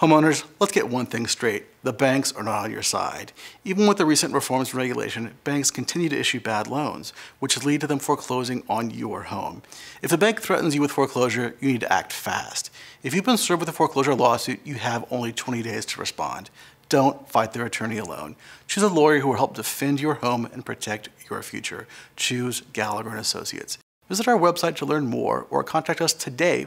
Homeowners, let's get one thing straight. The banks are not on your side. Even with the recent reforms in regulation, banks continue to issue bad loans, which lead to them foreclosing on your home. If a bank threatens you with foreclosure, you need to act fast. If you've been served with a foreclosure lawsuit, you have only 20 days to respond. Don't fight their attorney alone. Choose a lawyer who will help defend your home and protect your future. Choose Gallagher & Associates. Visit our website to learn more or contact us today